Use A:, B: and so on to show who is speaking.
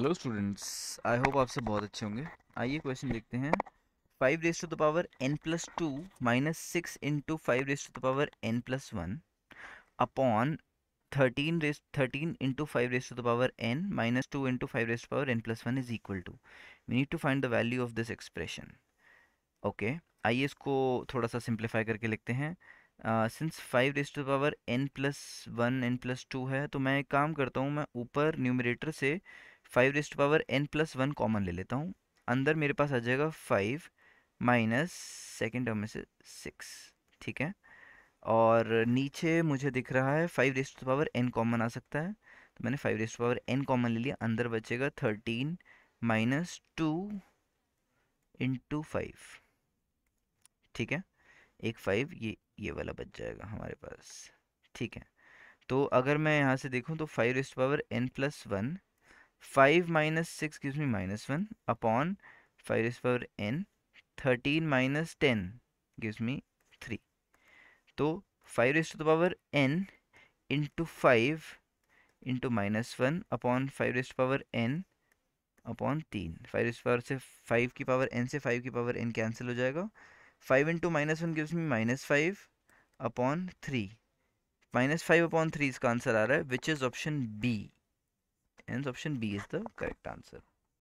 A: Hello students I hope आप सब बहुत अच्छे होंगे आइए क्वेश्चन देखते हैं five raise to the power n plus two minus six into five raise to the power n plus one upon thirteen raise thirteen into five raise to the power n minus two into five raise to power n plus one is equal to we need to find the value of this expression okay आइए इसको थोड़ा सा simplify करके लिखते हैं since five raise to the power n plus one n plus two है तो मैं एक काम करता हूँ मैं ऊपर न्यूमिनेटर से five raised power n plus one common ले लेता हूँ अंदर मेरे पास आ जाएगा फाइव माइनस सेकेंड टर्म में से सिक्स ठीक है और नीचे मुझे दिख रहा है five raised power n common आ सकता है तो मैंने five raised power n common ले लिया अंदर बचेगा thirteen minus two into five ठीक है एक फाइव ये ये वाला बच जाएगा हमारे पास ठीक है तो अगर मैं यहाँ से देखूँ तो five raised power n plus one five minus six gives me minus one upon five is power n thirteen minus ten gives me three तो five is to the power n into five into minus one upon five is power n upon तीन five is power से five की power n से five की power n cancel हो जाएगा five into minus one gives me minus five upon three minus five upon three इसका answer आ रहा है which is option B Hence option B is the correct answer.